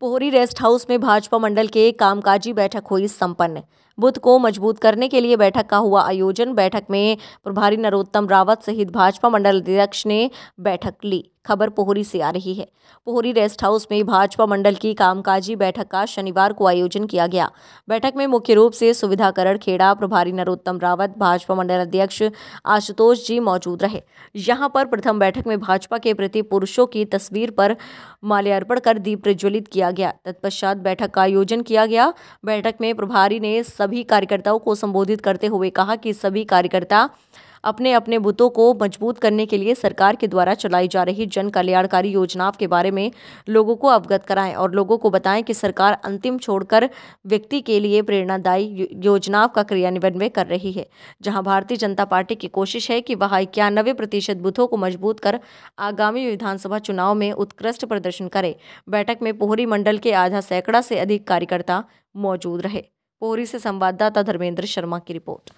Pohri rest house में भाजपा मंडल के कामकाजी बैठक हुई संपन्न बुद्ध को मजबूत करने के लिए बैठक का हुआ आयोजन बैठक में प्रभारी नरोत्तम रावत सहित भाजपा मंडल अध्यक्ष ने बैठक ली खबर पोहरी से आ रही है पोहरी रेस्ट हाउस में भाजपा मंडल की कामकाजी बैठक का शनिवार को आयोजन किया गया बैठक में मुख्य रूप से सुविधाकरण खेड़ा प्रभारी नरोत्तम रावत भाजपा मंडल अध्यक्ष आशुतोष जी मौजूद रहे यहां पर प्रथम बैठक में भाजपा के प्रति पुरुषों की तस्वीर पर माल्यार्पण कर दीप प्रज्वलित किया गया तत्पश्चात बैठक का आयोजन किया गया बैठक में प्रभारी ने सब सभी कार्यकर्ताओं को संबोधित करते हुए कहा कि सभी कार्यकर्ता अपने अपने बुतों को मजबूत करने के लिए सरकार के द्वारा चलाई जा रही जन कल्याणकारी योजनाओं के बारे में लोगों को अवगत कराएं और लोगों को बताएं कि सरकार अंतिम छोड़कर व्यक्ति के लिए प्रेरणादायी योजनाओं का क्रियान्वयन में कर रही है जहां भारतीय जनता पार्टी की कोशिश है कि वह इक्यानवे प्रतिशत बुथों को मजबूत कर आगामी विधानसभा चुनाव में उत्कृष्ट प्रदर्शन करे बैठक में पोहरी मंडल के आधा सैकड़ा से अधिक कार्यकर्ता मौजूद रहे पोरी से संवाददाता धर्मेंद्र शर्मा की रिपोर्ट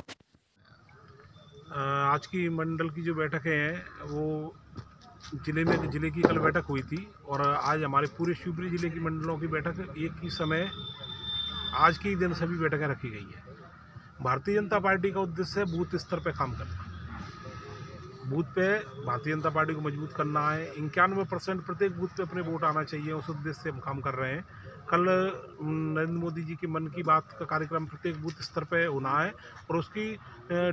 आज की मंडल की जो बैठकें हैं वो जिले में जिले की कल बैठक हुई थी और आज हमारे पूरे शिवपुरी जिले की मंडलों की बैठक एक ही समय आज के ही दिन सभी बैठकें रखी गई है भारतीय जनता पार्टी का उद्देश्य है बूथ स्तर पर काम करना बूथ पे भारतीय जनता पार्टी को मजबूत करना है इक्यानवे परसेंट प्रत्येक बूथ पे अपने वोट आना चाहिए उस उद्देश्य से हम काम कर रहे हैं कल नरेंद्र मोदी जी की मन की बात का कार्यक्रम प्रत्येक बूथ स्तर पर होना है और उसकी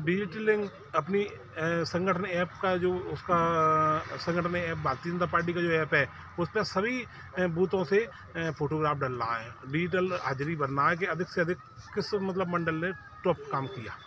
डिजिटलिंग अपनी संगठन ऐप का जो उसका संगठन ऐप भारतीय जनता पार्टी का जो ऐप है उस पर सभी बूथों से फोटोग्राफ डलना है डिजिटल हाजिरी बनना है कि अधिक से अधिक किस मतलब मंडल ने टॉप काम किया